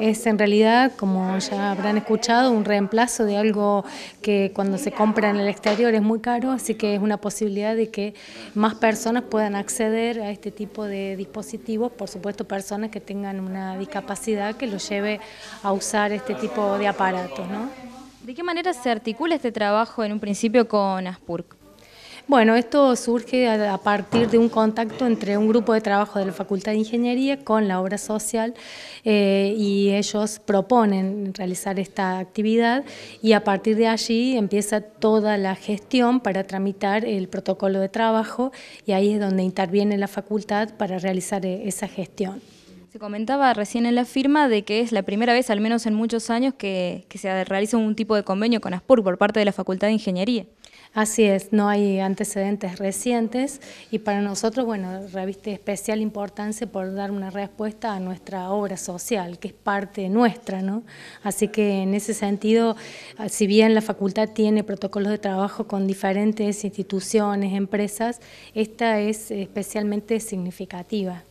Es en realidad, como ya habrán escuchado, un reemplazo de algo que cuando se compra en el exterior es muy caro, así que es una posibilidad de que más personas puedan acceder a este tipo de dispositivos, por supuesto personas que tengan una discapacidad que los lleve a usar este tipo de aparatos. ¿De qué manera se articula este trabajo en un principio con ASPURC? Bueno, esto surge a partir de un contacto entre un grupo de trabajo de la Facultad de Ingeniería con la obra social eh, y ellos proponen realizar esta actividad y a partir de allí empieza toda la gestión para tramitar el protocolo de trabajo y ahí es donde interviene la facultad para realizar eh, esa gestión. Se comentaba recién en la firma de que es la primera vez, al menos en muchos años, que, que se realiza un tipo de convenio con ASPUR por parte de la Facultad de Ingeniería. Así es, no hay antecedentes recientes y para nosotros, bueno, reviste especial importancia por dar una respuesta a nuestra obra social, que es parte nuestra, ¿no? Así que en ese sentido, ah, si bien la facultad tiene protocolos de trabajo con diferentes instituciones, empresas, esta es especialmente significativa.